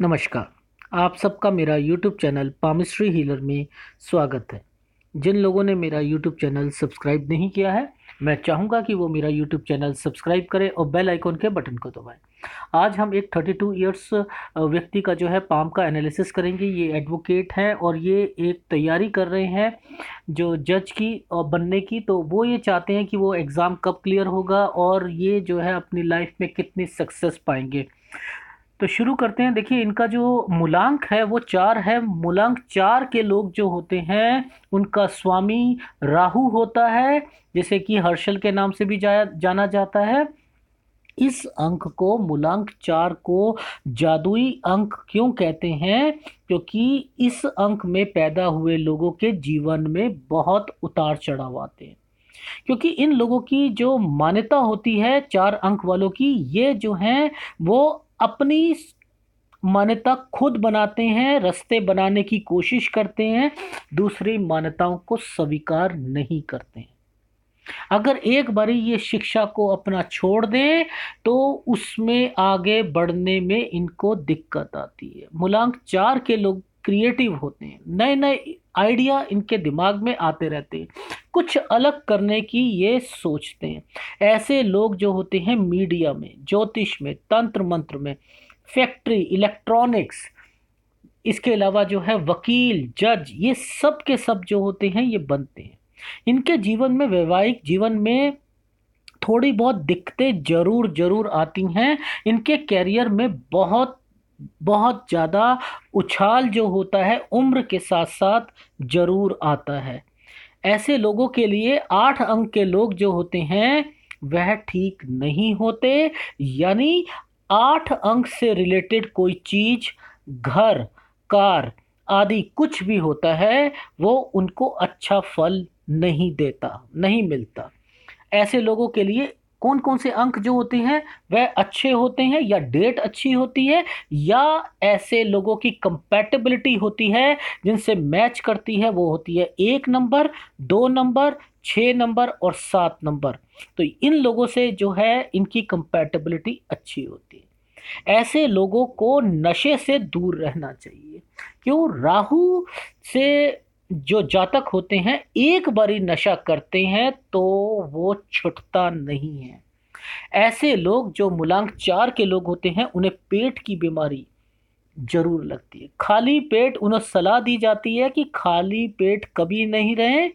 नमस्कार आप सबका मेरा यूट्यूब चैनल पामिस्ट्री हीलर में स्वागत है जिन लोगों ने मेरा यूट्यूब चैनल सब्सक्राइब नहीं किया है मैं चाहूँगा कि वो मेरा यूट्यूब चैनल सब्सक्राइब करें और बेल आइकॉन के बटन को दबाएं आज हम एक 32 इयर्स व्यक्ति का जो है पाम का एनालिसिस करेंगे ये एडवोकेट हैं और ये एक तैयारी कर रहे हैं जो जज की और बनने की तो वो ये चाहते हैं कि वो एग्ज़ाम कब क्लियर होगा और ये जो है अपनी लाइफ में कितनी सक्सेस पाएंगे तो शुरू करते हैं देखिए इनका जो मूलांक है वो चार है मूलांक चार के लोग जो होते हैं उनका स्वामी राहु होता है जैसे कि हर्षल के नाम से भी जाया जाना जाता है इस अंक को मूलांक चार को जादुई अंक क्यों कहते हैं क्योंकि इस अंक में पैदा हुए लोगों के जीवन में बहुत उतार चढ़ाव आते हैं क्योंकि इन लोगों की जो मान्यता होती है चार अंक वालों की ये जो हैं वो अपनी मान्यता खुद बनाते हैं रास्ते बनाने की कोशिश करते हैं दूसरी मान्यताओं को स्वीकार नहीं करते हैं अगर एक बारी ये शिक्षा को अपना छोड़ दें तो उसमें आगे बढ़ने में इनको दिक्कत आती है मूलांक चार के लोग क्रिएटिव होते हैं नए नए आइडिया इनके दिमाग में आते रहते हैं कुछ अलग करने की ये सोचते हैं ऐसे लोग जो होते हैं मीडिया में ज्योतिष में तंत्र मंत्र में फैक्ट्री इलेक्ट्रॉनिक्स इसके अलावा जो है वकील जज ये सब के सब जो होते हैं ये बनते हैं इनके जीवन में वैवाहिक जीवन में थोड़ी बहुत दिक्कतें जरूर जरूर आती हैं इनके कैरियर में बहुत बहुत ज़्यादा उछाल जो होता है उम्र के साथ साथ ज़रूर आता है ऐसे लोगों के लिए आठ अंक के लोग जो होते हैं वह ठीक नहीं होते यानी आठ अंक से रिलेटेड कोई चीज घर कार आदि कुछ भी होता है वो उनको अच्छा फल नहीं देता नहीं मिलता ऐसे लोगों के लिए कौन कौन से अंक जो होते हैं वह अच्छे होते हैं या डेट अच्छी होती है या ऐसे लोगों की कंपेटेबिलिटी होती है जिनसे मैच करती है वो होती है एक नंबर दो नंबर छः नंबर और सात नंबर तो इन लोगों से जो है इनकी कंपेटेबिलिटी अच्छी होती है ऐसे लोगों को नशे से दूर रहना चाहिए क्यों राहु से जो जातक होते हैं एक बारी नशा करते हैं तो वो छुटता नहीं है ऐसे लोग जो मूलांक चार के लोग होते हैं उन्हें पेट की बीमारी जरूर लगती है खाली पेट उन्हें सलाह दी जाती है कि खाली पेट कभी नहीं रहें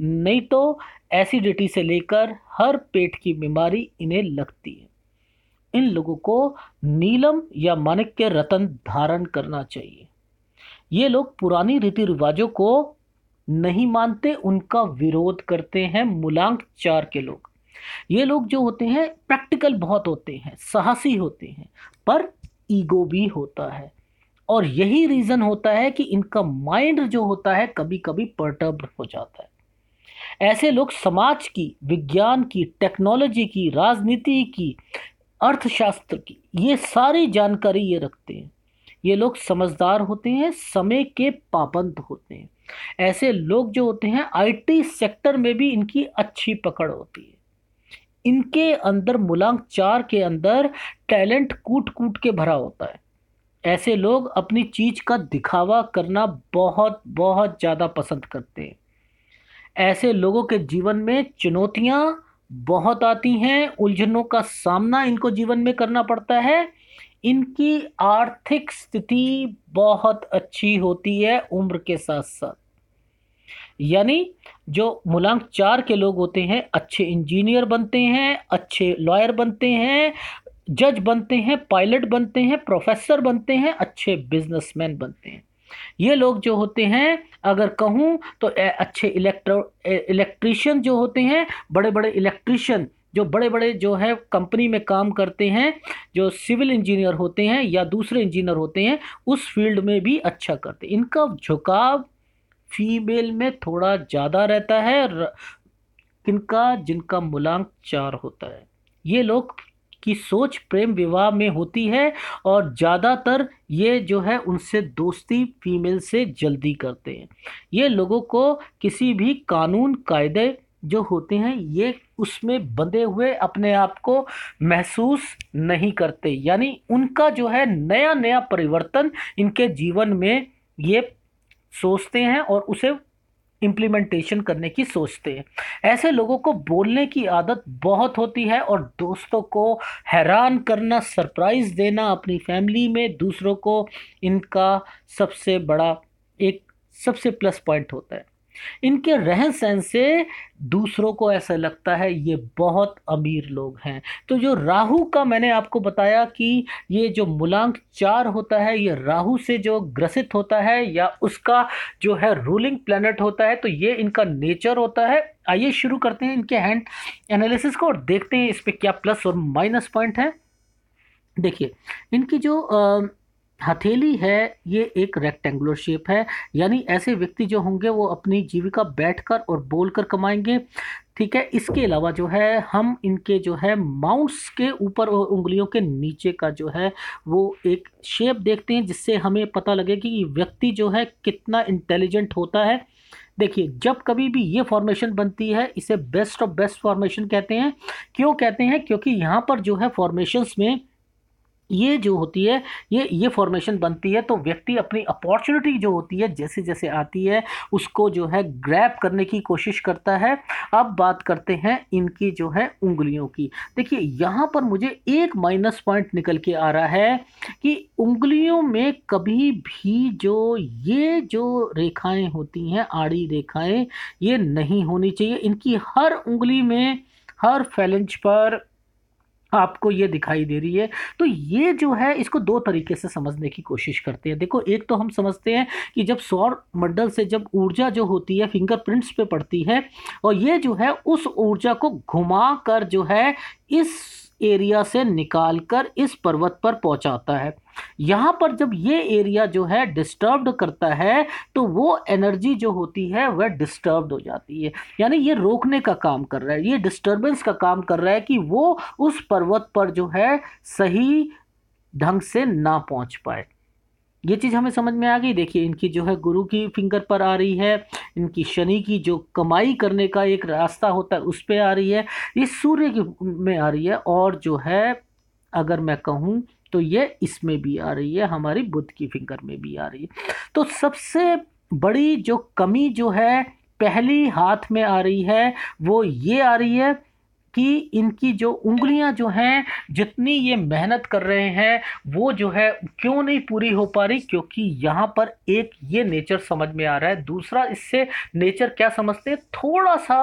नहीं तो एसिडिटी से लेकर हर पेट की बीमारी इन्हें लगती है इन लोगों को नीलम या के रतन धारण करना चाहिए ये लोग पुरानी रीति रिवाजों को नहीं मानते उनका विरोध करते हैं मूलांक चार के लोग ये लोग जो होते हैं प्रैक्टिकल बहुत होते हैं साहसी होते हैं पर ईगो भी होता है और यही रीज़न होता है कि इनका माइंड जो होता है कभी कभी परटर्ब हो जाता है ऐसे लोग समाज की विज्ञान की टेक्नोलॉजी की राजनीति की अर्थशास्त्र की ये सारी जानकारी ये रखते हैं ये लोग समझदार होते हैं समय के पाबंद होते हैं ऐसे लोग जो होते हैं आईटी सेक्टर में भी इनकी अच्छी पकड़ होती है इनके अंदर मूलांक चार के अंदर टैलेंट कूट कूट के भरा होता है ऐसे लोग अपनी चीज़ का दिखावा करना बहुत बहुत ज़्यादा पसंद करते हैं ऐसे लोगों के जीवन में चुनौतियाँ बहुत आती हैं उलझनों का सामना इनको जीवन में करना पड़ता है इनकी आर्थिक स्थिति बहुत अच्छी होती है उम्र के साथ साथ यानी जो मूलांक चार के लोग होते हैं अच्छे इंजीनियर बनते हैं अच्छे लॉयर बनते हैं जज बनते हैं पायलट बनते हैं प्रोफेसर बनते हैं अच्छे बिजनेसमैन बनते हैं ये लोग जो होते हैं अगर कहूँ तो अच्छे इलेक्ट्रो इलेक्ट्रिशियन जो होते हैं बड़े बड़े इलेक्ट्रिशियन जो बड़े बड़े जो है कंपनी में काम करते हैं जो सिविल इंजीनियर होते हैं या दूसरे इंजीनियर होते हैं उस फील्ड में भी अच्छा करते हैं इनका झुकाव फीमेल में थोड़ा ज़्यादा रहता है किनका जिनका मूलांक चार होता है ये लोग की सोच प्रेम विवाह में होती है और ज़्यादातर ये जो है उनसे दोस्ती फीमेल से जल्दी करते हैं ये लोगों को किसी भी कानून कायदे जो होते हैं ये उसमें बंधे हुए अपने आप को महसूस नहीं करते यानी उनका जो है नया नया परिवर्तन इनके जीवन में ये सोचते हैं और उसे इम्प्लीमेंटेशन करने की सोचते हैं ऐसे लोगों को बोलने की आदत बहुत होती है और दोस्तों को हैरान करना सरप्राइज़ देना अपनी फैमिली में दूसरों को इनका सबसे बड़ा एक सबसे प्लस पॉइंट होता है इनके रहन सहन से दूसरों को ऐसा लगता है ये बहुत अमीर लोग हैं तो जो राहु का मैंने आपको बताया कि ये जो मूलांक चार होता है ये राहु से जो ग्रसित होता है या उसका जो है रूलिंग प्लेनेट होता है तो ये इनका नेचर होता है आइए शुरू करते हैं इनके हैंड एनालिसिस को और देखते हैं इस पर क्या प्लस और माइनस पॉइंट है देखिए इनकी जो आ, हथेली है ये एक रेक्टेंगुलर शेप है यानी ऐसे व्यक्ति जो होंगे वो अपनी जीविका बैठकर और बोलकर कमाएंगे ठीक है इसके अलावा जो है हम इनके जो है माउस के ऊपर और उंगलियों के नीचे का जो है वो एक शेप देखते हैं जिससे हमें पता लगे कि व्यक्ति जो है कितना इंटेलिजेंट होता है देखिए जब कभी भी ये फॉर्मेशन बनती है इसे बेस्ट ऑफ बेस्ट फॉर्मेशन कहते हैं क्यों कहते हैं क्योंकि यहाँ पर जो है फॉर्मेशंस में ये जो होती है ये ये फॉर्मेशन बनती है तो व्यक्ति अपनी अपॉर्चुनिटी जो होती है जैसे जैसे आती है उसको जो है ग्रैप करने की कोशिश करता है अब बात करते हैं इनकी जो है उंगलियों की देखिए यहाँ पर मुझे एक माइनस पॉइंट निकल के आ रहा है कि उंगलियों में कभी भी जो ये जो रेखाएं होती हैं आड़ी रेखाएं ये नहीं होनी चाहिए इनकी हर उंगली में हर फैलेंज पर आपको ये दिखाई दे रही है तो ये जो है इसको दो तरीके से समझने की कोशिश करते हैं देखो एक तो हम समझते हैं कि जब सौर मंडल से जब ऊर्जा जो होती है फिंगरप्रिंट्स पे पड़ती है और ये जो है उस ऊर्जा को घुमा कर जो है इस एरिया से निकालकर इस पर्वत पर पहुंचाता है यहाँ पर जब ये एरिया जो है डिस्टर्ब्ड करता है तो वो एनर्जी जो होती है वह डिस्टर्ब्ड हो जाती है यानी ये रोकने का काम कर रहा है ये डिस्टर्बेंस का काम कर रहा है कि वो उस पर्वत पर जो है सही ढंग से ना पहुंच पाए ये चीज़ हमें समझ में आ गई देखिए इनकी जो है गुरु की फिंगर पर आ रही है इनकी शनि की जो कमाई करने का एक रास्ता होता है उस पर आ रही है ये सूर्य की में आ रही है और जो है अगर मैं कहूँ तो ये इसमें भी आ रही है हमारी बुद्ध की फिंगर में भी आ रही है तो सबसे बड़ी जो कमी जो है पहली हाथ में आ रही है वो ये आ रही है कि इनकी जो उंगलियां जो हैं जितनी ये मेहनत कर रहे हैं वो जो है क्यों नहीं पूरी हो पा रही क्योंकि यहाँ पर एक ये नेचर समझ में आ रहा है दूसरा इससे नेचर क्या समझते हैं थोड़ा सा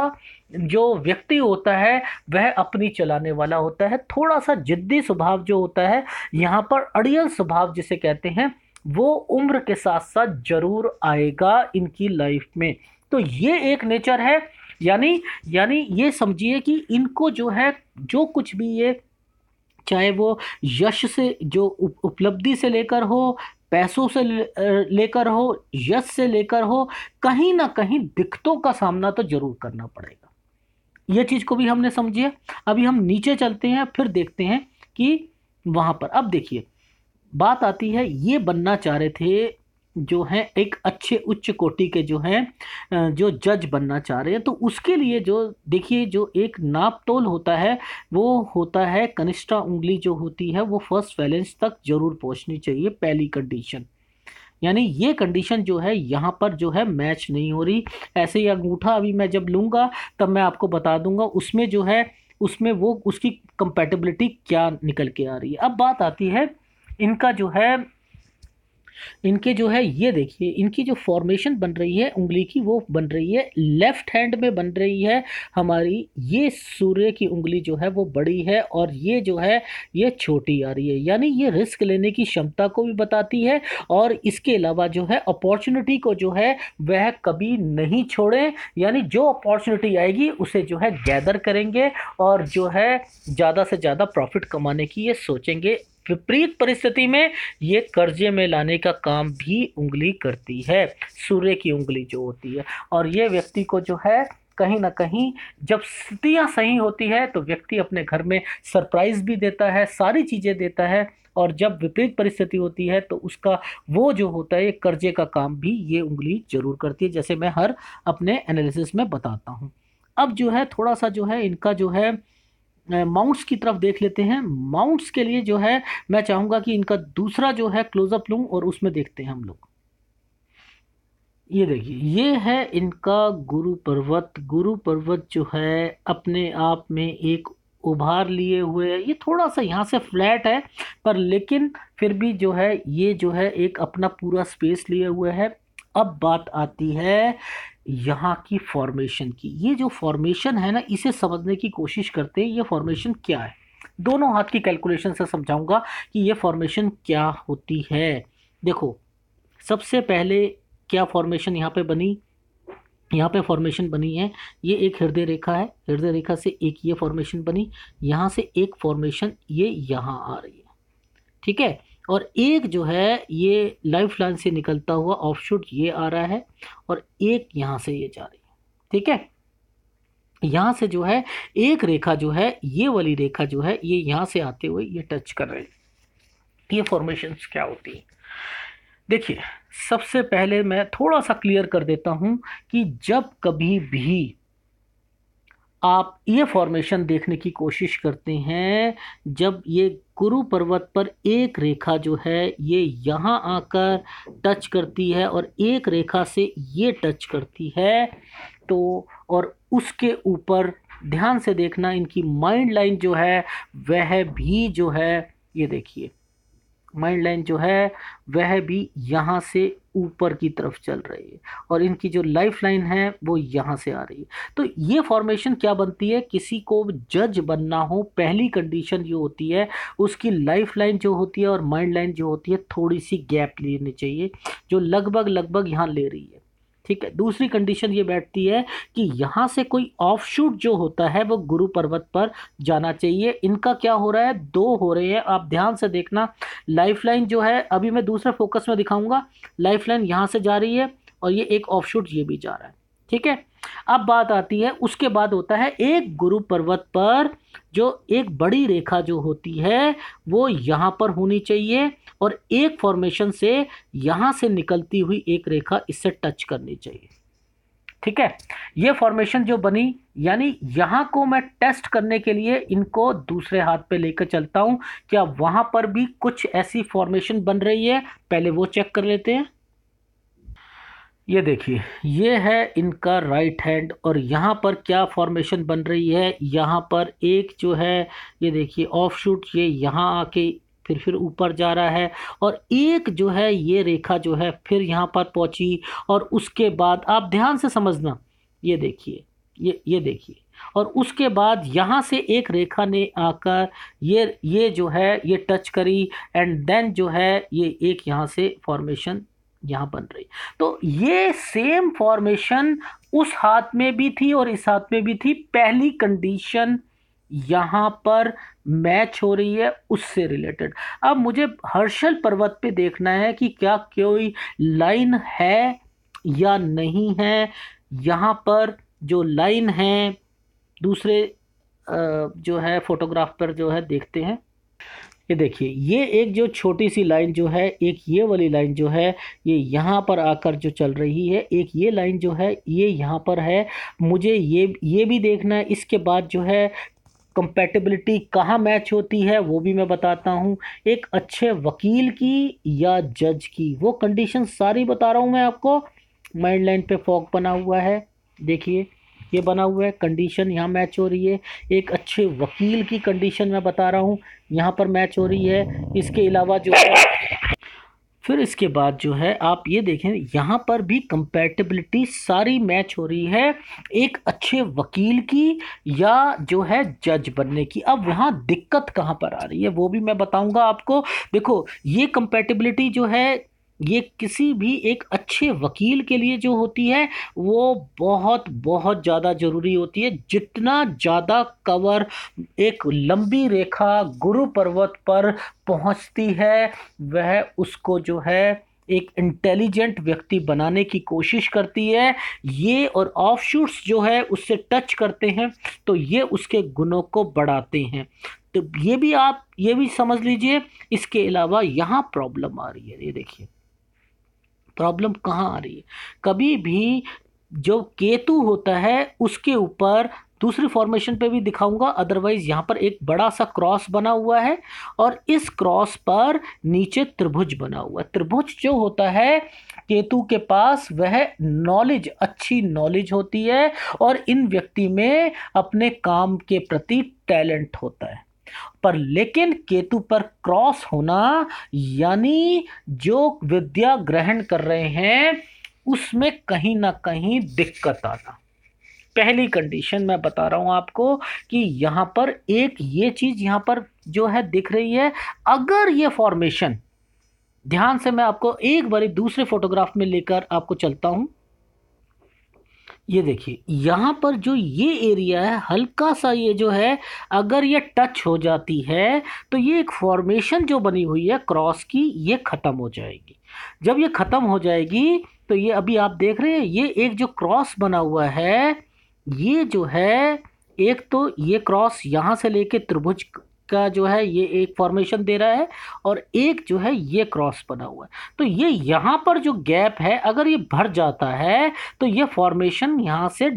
जो व्यक्ति होता है वह अपनी चलाने वाला होता है थोड़ा सा जिद्दी स्वभाव जो होता है यहाँ पर अड़ियल स्वभाव जिसे कहते हैं वो उम्र के साथ साथ ज़रूर आएगा इनकी लाइफ में तो ये एक नेचर है यानी यानी ये समझिए कि इनको जो है जो कुछ भी ये चाहे वो यश से जो उपलब्धि से लेकर हो पैसों से लेकर हो यश से लेकर हो कहीं ना कहीं दिक्कतों का सामना तो ज़रूर करना पड़ेगा ये चीज़ को भी हमने समझिए अभी हम नीचे चलते हैं फिर देखते हैं कि वहाँ पर अब देखिए बात आती है ये बनना चाह रहे थे जो हैं एक अच्छे उच्च कोटि के जो हैं जो जज बनना चाह रहे हैं तो उसके लिए जो देखिए जो एक नाप तोल होता है वो होता है कनिष्ठा उंगली जो होती है वो फर्स्ट बैलेंस तक जरूर पहुंचनी चाहिए पहली कंडीशन यानी ये कंडीशन जो है यहाँ पर जो है मैच नहीं हो रही ऐसे ही अंगूठा अभी मैं जब लूँगा तब मैं आपको बता दूंगा उसमें जो है उसमें वो उसकी कंपेटेबिलिटी क्या निकल के आ रही है अब बात आती है इनका जो है इनके जो है ये देखिए इनकी जो फॉर्मेशन बन रही है उंगली की वो बन रही है लेफ्ट हैंड में बन रही है हमारी ये सूर्य की उंगली जो है वो बड़ी है और ये जो है ये छोटी आ रही है यानी ये रिस्क लेने की क्षमता को भी बताती है और इसके अलावा जो है अपॉर्चुनिटी को जो है वह कभी नहीं छोड़ें यानी जो अपॉर्चुनिटी आएगी उसे जो है गैदर करेंगे और जो है ज़्यादा से ज़्यादा प्रॉफिट कमाने की ये सोचेंगे विपरीत परिस्थिति में ये कर्जे में लाने का काम भी उंगली करती है सूर्य की उंगली जो होती है और ये व्यक्ति को जो है कहीं ना कहीं जब स्थितियाँ सही होती है तो व्यक्ति अपने घर में सरप्राइज भी देता है सारी चीज़ें देता है और जब विपरीत परिस्थिति होती है तो उसका वो जो होता है कर्जे का काम भी ये उंगली जरूर करती है जैसे मैं हर अपने एनालिसिस में बताता हूँ अब जो है थोड़ा सा जो है इनका जो है माउंट्स की तरफ देख लेते हैं माउंट्स के लिए जो है मैं चाहूंगा कि इनका दूसरा जो है क्लोजअप लूँ और उसमें देखते हैं हम लोग ये देखिए ये है इनका गुरु पर्वत गुरु पर्वत जो है अपने आप में एक उभार लिए हुए है ये थोड़ा सा यहाँ से फ्लैट है पर लेकिन फिर भी जो है ये जो है एक अपना पूरा स्पेस लिए हुए है अब बात आती है यहाँ की फॉर्मेशन की ये जो फॉर्मेशन है ना इसे समझने की कोशिश करते हैं ये फॉर्मेशन क्या है दोनों हाथ की कैलकुलेशन से समझाऊंगा कि ये फॉर्मेशन क्या होती है देखो सबसे पहले क्या फॉर्मेशन यहाँ पे बनी यहाँ पे फॉर्मेशन बनी है ये एक हृदय रेखा है हृदय रेखा से एक ये फॉर्मेशन बनी यहाँ से एक फॉर्मेशन ये यहाँ आ रही है ठीक है और एक जो है ये लाइफ लाइन से निकलता हुआ ऑफ शूट ये आ रहा है और एक यहाँ से ये जा रही है ठीक है यहाँ से जो है एक रेखा जो है ये वाली रेखा जो है ये यहाँ से आते हुए ये टच कर रही है ये फॉर्मेशन क्या होती है देखिए सबसे पहले मैं थोड़ा सा क्लियर कर देता हूँ कि जब कभी भी आप ये फॉर्मेशन देखने की कोशिश करते हैं जब ये गुरु पर्वत पर एक रेखा जो है ये यहाँ आकर टच करती है और एक रेखा से ये टच करती है तो और उसके ऊपर ध्यान से देखना इनकी माइंड लाइन जो है वह भी जो है ये देखिए माइंड लाइन जो है वह भी यहाँ से ऊपर की तरफ चल रही है और इनकी जो लाइफ लाइन है वो यहाँ से आ रही है तो ये फॉर्मेशन क्या बनती है किसी को जज बनना हो पहली कंडीशन ये होती है उसकी लाइफ लाइन जो होती है और माइंड लाइन जो होती है थोड़ी सी गैप लेनी चाहिए जो लगभग लगभग यहाँ ले रही है ठीक है दूसरी कंडीशन ये बैठती है कि यहाँ से कोई ऑफ शूट जो होता है वो गुरु पर्वत पर जाना चाहिए इनका क्या हो रहा है दो हो रहे हैं आप ध्यान से देखना लाइन जो है अभी मैं दूसरे फोकस में दिखाऊंगा लाइन यहाँ से जा रही है और ये एक ऑफ शूट ये भी जा रहा है ठीक है अब बात आती है उसके बाद होता है एक गुरु पर्वत पर जो एक बड़ी रेखा जो होती है वो यहाँ पर होनी चाहिए और एक फॉर्मेशन से यहाँ से निकलती हुई एक रेखा इससे टच करनी चाहिए ठीक है ये फॉर्मेशन जो बनी यानी यहाँ को मैं टेस्ट करने के लिए इनको दूसरे हाथ पे लेकर चलता हूँ क्या वहाँ पर भी कुछ ऐसी फॉर्मेशन बन रही है पहले वो चेक कर लेते हैं ये देखिए ये है इनका राइट हैंड और यहाँ पर क्या फॉर्मेशन बन रही है यहाँ पर एक जो है ये देखिए ऑफ शूट ये यहाँ आके फिर फिर ऊपर जा रहा है और एक जो है ये रेखा जो है फिर यहाँ पर पहुँची और उसके बाद आप ध्यान से समझना ये देखिए ये ये देखिए और उसके बाद यहाँ से एक रेखा ने आकर ये ये जो है ये टच करी एंड देन जो है ये एक यहाँ से फॉर्मेशन यहाँ बन रही तो ये सेम फॉर्मेशन उस हाथ में भी थी और इस हाथ में भी थी पहली कंडीशन यहाँ पर मैच हो रही है उससे रिलेटेड अब मुझे हर्षल पर्वत पे देखना है कि क्या कोई लाइन है या नहीं है यहाँ पर जो लाइन है दूसरे जो है फोटोग्राफ पर जो है देखते हैं ये देखिए ये एक जो छोटी सी लाइन जो है एक ये वाली लाइन जो है ये यहाँ पर आकर जो चल रही है एक ये लाइन जो है ये यहाँ पर है मुझे ये ये भी देखना है इसके बाद जो है कंपेटेबिलिटी कहाँ मैच होती है वो भी मैं बताता हूँ एक अच्छे वकील की या जज की वो कंडीशन सारी बता रहा हूँ मैं आपको माइंड लाइन पर फॉक बना हुआ है देखिए ये बना हुआ है कंडीशन यहाँ मैच हो रही है एक अच्छे वकील की कंडीशन मैं बता रहा हूँ यहाँ पर मैच हो रही है इसके अलावा जो है फिर इसके बाद जो है आप ये देखें यहाँ पर भी कंपेटेबिलिटी सारी मैच हो रही है एक अच्छे वकील की या जो है जज बनने की अब वहाँ दिक्कत कहाँ पर आ रही है वो भी मैं बताऊँगा आपको देखो ये कंपेटेबिलिटी जो है ये किसी भी एक अच्छे वकील के लिए जो होती है वो बहुत बहुत ज़्यादा ज़रूरी होती है जितना ज़्यादा कवर एक लंबी रेखा गुरु पर्वत पर पहुंचती है वह उसको जो है एक इंटेलिजेंट व्यक्ति बनाने की कोशिश करती है ये और ऑफ जो है उससे टच करते हैं तो ये उसके गुणों को बढ़ाते हैं तो ये भी आप ये भी समझ लीजिए इसके अलावा यहाँ प्रॉब्लम आ रही है ये देखिए प्रॉब्लम कहाँ आ रही है कभी भी जो केतु होता है उसके ऊपर दूसरी फॉर्मेशन पे भी दिखाऊंगा अदरवाइज यहाँ पर एक बड़ा सा क्रॉस बना हुआ है और इस क्रॉस पर नीचे त्रिभुज बना हुआ है त्रिभुज जो होता है केतु के पास वह नॉलेज अच्छी नॉलेज होती है और इन व्यक्ति में अपने काम के प्रति टैलेंट होता है पर लेकिन केतु पर क्रॉस होना यानी जो विद्या ग्रहण कर रहे हैं उसमें कहीं ना कहीं दिक्कत आना पहली कंडीशन मैं बता रहा हूं आपको कि यहां पर एक ये चीज़ यहां पर जो है दिख रही है अगर ये फॉर्मेशन ध्यान से मैं आपको एक बारी दूसरे फोटोग्राफ में लेकर आपको चलता हूं ये देखिए यहाँ पर जो ये एरिया है हल्का सा ये जो है अगर ये टच हो जाती है तो ये एक फॉर्मेशन जो बनी हुई है क्रॉस की ये ख़त्म हो जाएगी जब ये ख़त्म हो जाएगी तो ये अभी आप देख रहे हैं ये एक जो क्रॉस बना हुआ है ये जो है एक तो ये क्रॉस यहाँ से लेके त्रिभुज का जो है ये एक फॉर्मेशन दे रहा है और एक जो है ये क्रॉस बना हुआ है तो ये यहाँ पर जो गैप है अगर ये भर जाता है तो ये फॉर्मेशन यहाँ से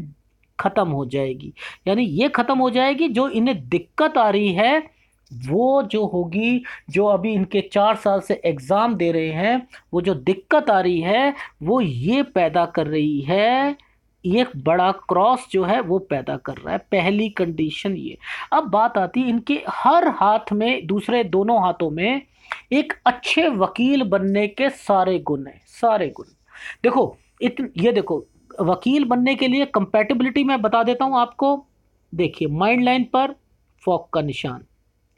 ख़त्म हो जाएगी यानी ये ख़त्म हो जाएगी जो इन्हें दिक्कत आ रही है वो जो होगी जो अभी इनके चार साल से एग्ज़ाम दे रहे हैं वो जो दिक्कत आ रही है वो ये पैदा कर रही है एक बड़ा क्रॉस जो है वो पैदा कर रहा है पहली कंडीशन ये अब बात आती है इनके हर हाथ में दूसरे दोनों हाथों में एक अच्छे वकील बनने के सारे गुण हैं सारे गुण देखो इत ये देखो वकील बनने के लिए कंपेटेबिलिटी मैं बता देता हूँ आपको देखिए माइंड लाइन पर फॉक का निशान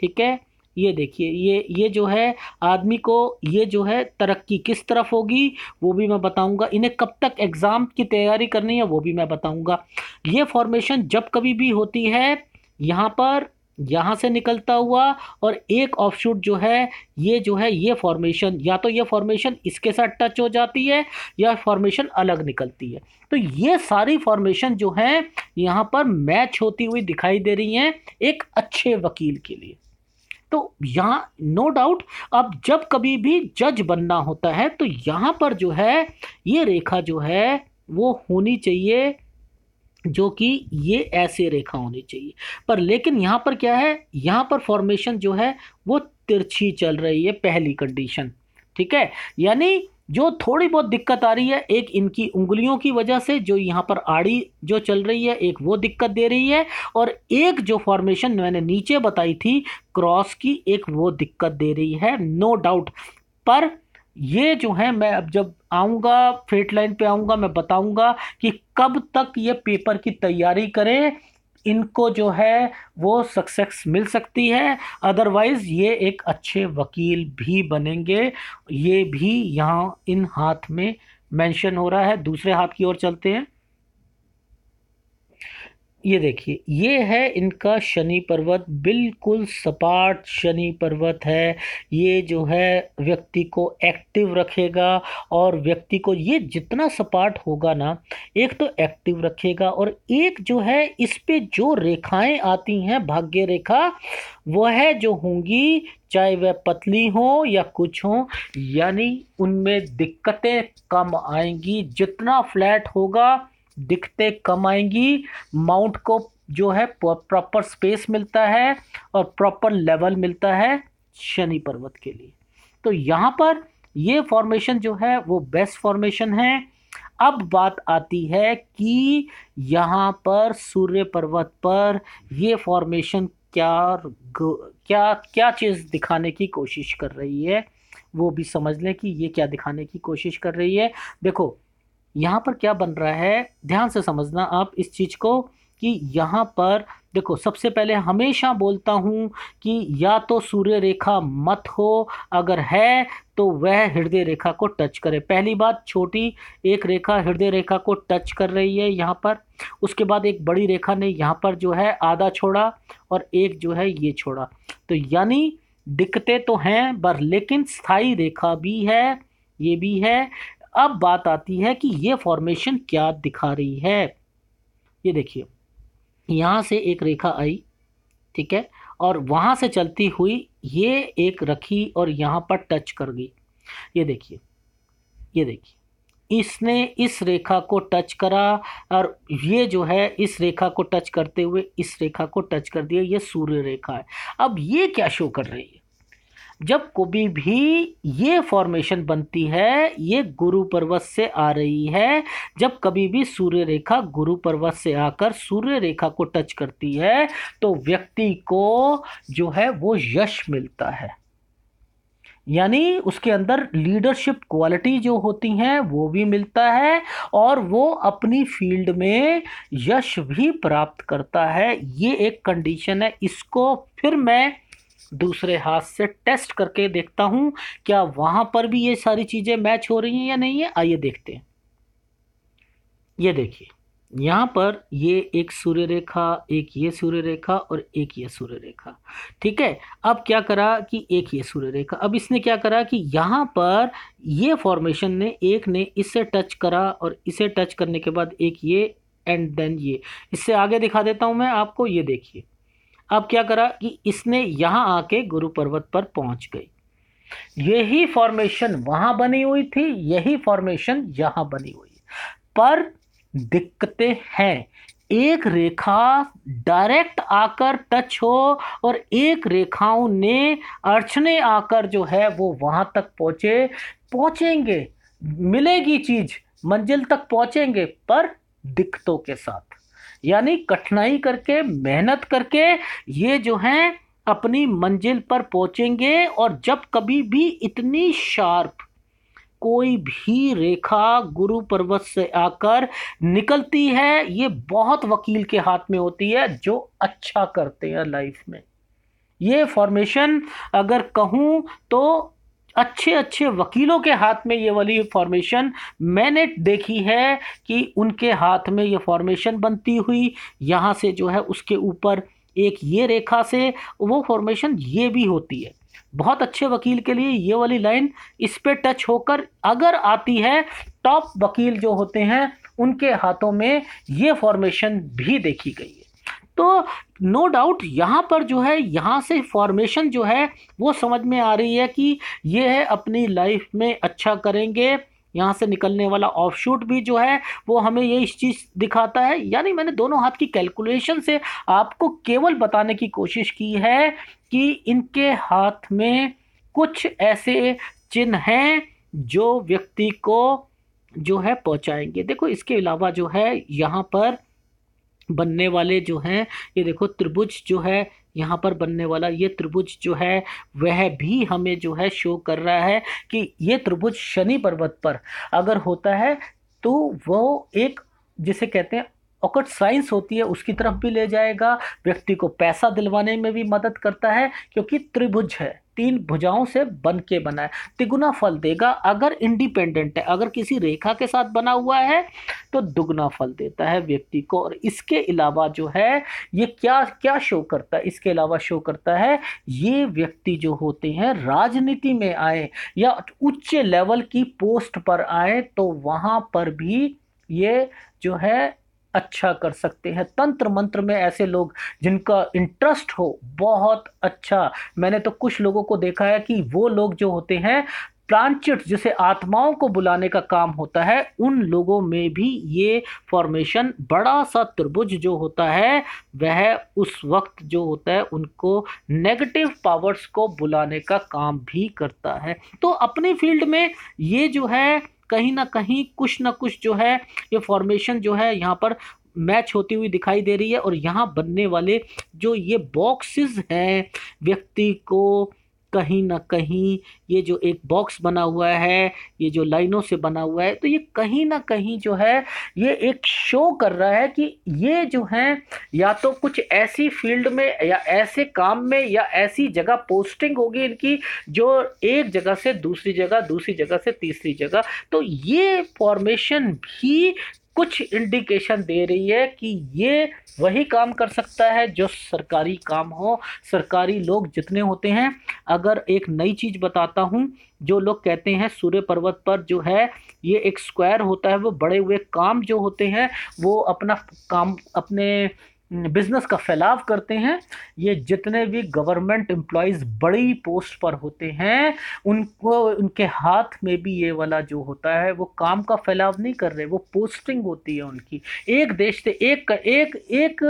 ठीक है ये देखिए ये ये जो है आदमी को ये जो है तरक्की किस तरफ होगी वो भी मैं बताऊंगा इन्हें कब तक एग्ज़ाम की तैयारी करनी है वो भी मैं बताऊंगा ये फॉर्मेशन जब कभी भी होती है यहाँ पर यहाँ से निकलता हुआ और एक ऑफशूट जो है ये जो है ये फॉर्मेशन या तो ये फॉर्मेशन इसके साथ टच हो जाती है या फॉर्मेशन अलग निकलती है तो ये सारी फॉर्मेशन जो हैं यहाँ पर मैच होती हुई दिखाई दे रही हैं एक अच्छे वकील के लिए तो यहाँ नो डाउट अब जब कभी भी जज बनना होता है तो यहाँ पर जो है ये रेखा जो है वो होनी चाहिए जो कि ये ऐसे रेखा होनी चाहिए पर लेकिन यहाँ पर क्या है यहाँ पर फॉर्मेशन जो है वो तिरछी चल रही है पहली कंडीशन ठीक है यानी जो थोड़ी बहुत दिक्कत आ रही है एक इनकी उंगलियों की वजह से जो यहाँ पर आड़ी जो चल रही है एक वो दिक्कत दे रही है और एक जो फॉर्मेशन मैंने नीचे बताई थी क्रॉस की एक वो दिक्कत दे रही है नो डाउट पर ये जो है मैं अब जब आऊँगा फ्रेट लाइन पे आऊँगा मैं बताऊँगा कि कब तक ये पेपर की तैयारी करें इनको जो है वो सक्सेस मिल सकती है अदरवाइज़ ये एक अच्छे वकील भी बनेंगे ये भी यहाँ इन हाथ में मेंशन हो रहा है दूसरे हाथ की ओर चलते हैं ये देखिए ये है इनका शनि पर्वत बिल्कुल सपाट शनि पर्वत है ये जो है व्यक्ति को एक्टिव रखेगा और व्यक्ति को ये जितना सपाट होगा ना एक तो एक्टिव रखेगा और एक जो है इस पे जो रेखाएं आती हैं भाग्य रेखा वह जो होंगी चाहे वह पतली हो या कुछ हो यानी उनमें दिक्कतें कम आएंगी जितना फ्लैट होगा दिखते कम आएंगी माउंट को जो है प्रॉपर स्पेस मिलता है और प्रॉपर लेवल मिलता है शनि पर्वत के लिए तो यहाँ पर ये फॉर्मेशन जो है वो बेस्ट फॉर्मेशन है अब बात आती है कि यहाँ पर सूर्य पर्वत पर ये फॉर्मेशन क्या क्या क्या चीज़ दिखाने की कोशिश कर रही है वो भी समझ लें कि ये क्या दिखाने की कोशिश कर रही है देखो यहाँ पर क्या बन रहा है ध्यान से समझना आप इस चीज़ को कि यहाँ पर देखो सबसे पहले हमेशा बोलता हूँ कि या तो सूर्य रेखा मत हो अगर है तो वह हृदय रेखा को टच करे पहली बात छोटी एक रेखा हृदय रेखा को टच कर रही है यहाँ पर उसके बाद एक बड़ी रेखा ने यहाँ पर जो है आधा छोड़ा और एक जो है ये छोड़ा तो यानी दिक्कतें तो हैं पर लेकिन स्थाई रेखा भी है ये भी है अब बात आती है कि ये फॉर्मेशन क्या दिखा रही है ये देखिए यहाँ से एक रेखा आई ठीक है और वहाँ से चलती हुई ये एक रखी और यहाँ पर टच कर गई ये देखिए ये देखिए इसने इस रेखा को टच करा और ये जो है इस रेखा को टच करते हुए इस रेखा को टच कर दिया ये सूर्य रेखा है अब ये क्या शो कर रही है जब कभी भी ये फॉर्मेशन बनती है ये गुरु पर्वत से आ रही है जब कभी भी सूर्य रेखा गुरु पर्वत से आकर सूर्य रेखा को टच करती है तो व्यक्ति को जो है वो यश मिलता है यानी उसके अंदर लीडरशिप क्वालिटी जो होती हैं वो भी मिलता है और वो अपनी फील्ड में यश भी प्राप्त करता है ये एक कंडीशन है इसको फिर मैं दूसरे हाथ से टेस्ट करके देखता हूँ क्या वहाँ पर भी ये सारी चीज़ें मैच हो रही हैं या नहीं है आइए देखते हैं ये देखिए यहाँ पर ये एक सूर्य रेखा एक ये सूर्य रेखा और एक ये सूर्य रेखा ठीक है अब क्या करा कि एक ये सूर्य रेखा अब इसने क्या करा कि यहाँ पर ये फॉर्मेशन ने एक ने इससे टच करा और इसे टच करने के बाद एक ये एंड देन ये इससे आगे दिखा देता हूँ मैं आपको ये देखिए अब क्या करा कि इसने यहाँ आके गुरु पर्वत पर पहुँच गई यही फॉर्मेशन वहाँ बनी हुई थी यही फॉर्मेशन यहाँ बनी हुई पर दिक्कतें हैं एक रेखा डायरेक्ट आकर टच हो और एक रेखाओं ने अर्चने आकर जो है वो वहाँ तक पहुँचे पहुँचेंगे मिलेगी चीज़ मंजिल तक पहुँचेंगे पर दिक्कतों के साथ यानी कठिनाई करके मेहनत करके ये जो हैं अपनी मंजिल पर पहुंचेंगे और जब कभी भी इतनी शार्प कोई भी रेखा गुरु पर्वत से आकर निकलती है ये बहुत वकील के हाथ में होती है जो अच्छा करते हैं लाइफ में ये फॉर्मेशन अगर कहूँ तो अच्छे अच्छे वकीलों के हाथ में ये वाली फॉर्मेशन मैंने देखी है कि उनके हाथ में ये फॉर्मेशन बनती हुई यहाँ से जो है उसके ऊपर एक ये रेखा से वो फॉर्मेशन ये भी होती है बहुत अच्छे वकील के लिए ये वाली लाइन इस पर टच होकर अगर आती है टॉप वकील जो होते हैं उनके हाथों में ये फॉर्मेशन भी देखी गई है तो नो no डाउट यहाँ पर जो है यहाँ से फॉर्मेशन जो है वो समझ में आ रही है कि ये है अपनी लाइफ में अच्छा करेंगे यहाँ से निकलने वाला ऑफ शूट भी जो है वो हमें ये इस चीज़ दिखाता है यानी मैंने दोनों हाथ की कैलकुलेशन से आपको केवल बताने की कोशिश की है कि इनके हाथ में कुछ ऐसे चिन्ह हैं जो व्यक्ति को जो है पहुँचाएंगे देखो इसके अलावा जो है यहाँ पर बनने वाले जो हैं ये देखो त्रिभुज जो है यहाँ पर बनने वाला ये त्रिभुज जो है वह भी हमें जो है शो कर रहा है कि ये त्रिभुज शनि पर्वत पर अगर होता है तो वो एक जिसे कहते हैं ऑकट साइंस होती है उसकी तरफ भी ले जाएगा व्यक्ति को पैसा दिलवाने में भी मदद करता है क्योंकि त्रिभुज है तीन भुजाओं से बन के बना है तिगुना फल देगा अगर इंडिपेंडेंट है अगर किसी रेखा के साथ बना हुआ है तो दुगना फल देता है व्यक्ति को और इसके अलावा जो है ये क्या क्या शो करता है इसके अलावा शो करता है ये व्यक्ति जो होते हैं राजनीति में आए या उच्च लेवल की पोस्ट पर आए तो वहाँ पर भी ये जो है अच्छा कर सकते हैं तंत्र मंत्र में ऐसे लोग जिनका इंटरेस्ट हो बहुत अच्छा मैंने तो कुछ लोगों को देखा है कि वो लोग जो होते हैं प्लांचिट जिसे आत्माओं को बुलाने का काम होता है उन लोगों में भी ये फॉर्मेशन बड़ा सा त्रिभुज जो होता है वह उस वक्त जो होता है उनको नेगेटिव पावर्स को बुलाने का काम भी करता है तो अपनी फील्ड में ये जो है कहीं ना कहीं कुछ ना कुछ जो है ये फॉर्मेशन जो है यहाँ पर मैच होती हुई दिखाई दे रही है और यहाँ बनने वाले जो ये बॉक्सेस हैं व्यक्ति को कहीं ना कहीं ये जो एक बॉक्स बना हुआ है ये जो लाइनों से बना हुआ है तो ये कहीं ना कहीं जो है ये एक शो कर रहा है कि ये जो है या तो कुछ ऐसी फील्ड में या ऐसे काम में या ऐसी जगह पोस्टिंग होगी इनकी जो एक जगह से दूसरी जगह दूसरी जगह से तीसरी जगह तो ये फॉर्मेशन भी कुछ इंडिकेशन दे रही है कि ये वही काम कर सकता है जो सरकारी काम हो सरकारी लोग जितने होते हैं अगर एक नई चीज़ बताता हूँ जो लोग कहते हैं सूर्य पर्वत पर जो है ये एक स्क्वायर होता है वो बड़े हुए काम जो होते हैं वो अपना काम अपने बिज़नेस का फैलाव करते हैं ये जितने भी गवर्नमेंट एम्प्लॉयज़ बड़ी पोस्ट पर होते हैं उनको उनके हाथ में भी ये वाला जो होता है वो काम का फैलाव नहीं कर रहे वो पोस्टिंग होती है उनकी एक देश से एक एक एक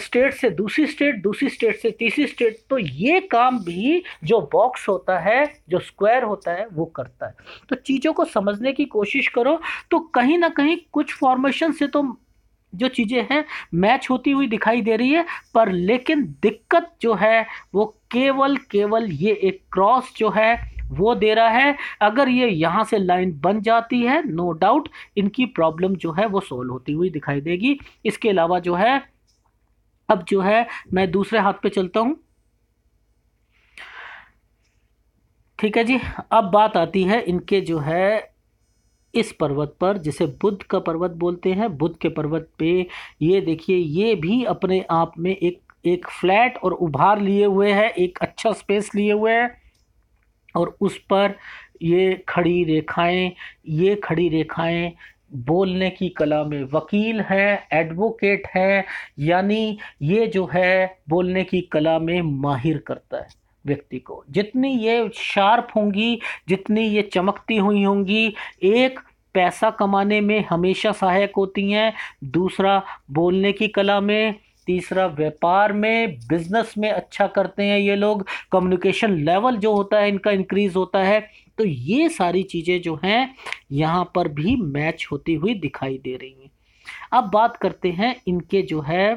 स्टेट से दूसरी स्टेट दूसरी स्टेट से तीसरी स्टेट तो ये काम भी जो बॉक्स होता है जो स्क्वायर होता है वो करता है तो चीज़ों को समझने की कोशिश करो तो कहीं ना कहीं कुछ फॉर्मेशन से तो जो चीज़ें हैं मैच होती हुई दिखाई दे रही है पर लेकिन दिक्कत जो है वो केवल केवल ये एक क्रॉस जो है वो दे रहा है अगर ये यहाँ से लाइन बन जाती है नो डाउट इनकी प्रॉब्लम जो है वो सॉल्व होती हुई दिखाई देगी इसके अलावा जो है अब जो है मैं दूसरे हाथ पे चलता हूँ ठीक है जी अब बात आती है इनके जो है इस पर्वत पर जिसे बुद्ध का पर्वत बोलते हैं बुद्ध के पर्वत पे ये देखिए ये भी अपने आप में एक एक फ्लैट और उभार लिए हुए है एक अच्छा स्पेस लिए हुए है और उस पर ये खड़ी रेखाएं ये खड़ी रेखाएं बोलने की कला में वकील है एडवोकेट है यानी ये जो है बोलने की कला में माहिर करता है व्यक्ति को जितनी ये शार्प होंगी जितनी ये चमकती हुई होंगी एक पैसा कमाने में हमेशा सहायक होती हैं दूसरा बोलने की कला में तीसरा व्यापार में बिजनेस में अच्छा करते हैं ये लोग कम्युनिकेशन लेवल जो होता है इनका इंक्रीज होता है तो ये सारी चीज़ें जो हैं यहाँ पर भी मैच होती हुई दिखाई दे रही हैं अब बात करते हैं इनके जो है